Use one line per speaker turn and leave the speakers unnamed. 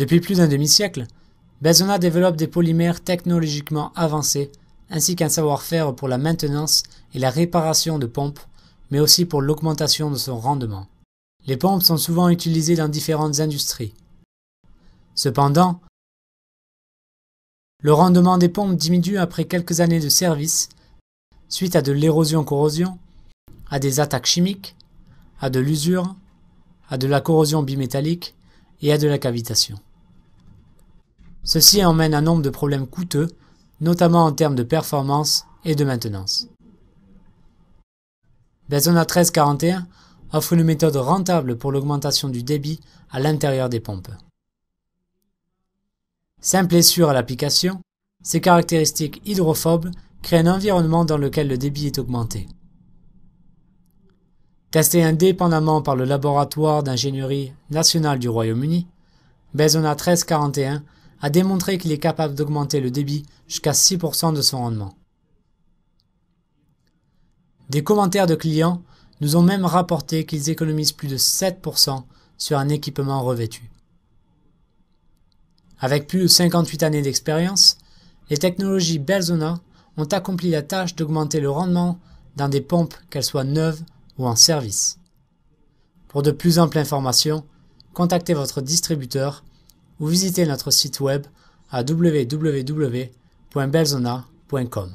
Depuis plus d'un demi-siècle, Bezona développe des polymères technologiquement avancés ainsi qu'un savoir-faire pour la maintenance et la réparation de pompes, mais aussi pour l'augmentation de son rendement. Les pompes sont souvent utilisées dans différentes industries. Cependant, le rendement des pompes diminue après quelques années de service, suite à de l'érosion-corrosion, à des attaques chimiques, à de l'usure, à de la corrosion bimétallique et à de la cavitation. Ceci emmène un nombre de problèmes coûteux, notamment en termes de performance et de maintenance. Bezona 1341 offre une méthode rentable pour l'augmentation du débit à l'intérieur des pompes. Simple et sûr à l'application, ses caractéristiques hydrophobes créent un environnement dans lequel le débit est augmenté. Testé indépendamment par le laboratoire d'ingénierie nationale du Royaume-Uni, Bezona 1341 a démontré qu'il est capable d'augmenter le débit jusqu'à 6% de son rendement. Des commentaires de clients nous ont même rapporté qu'ils économisent plus de 7% sur un équipement revêtu. Avec plus de 58 années d'expérience, les technologies Belzona ont accompli la tâche d'augmenter le rendement dans des pompes, qu'elles soient neuves ou en service. Pour de plus amples informations, contactez votre distributeur ou visitez notre site web à www.belzona.com.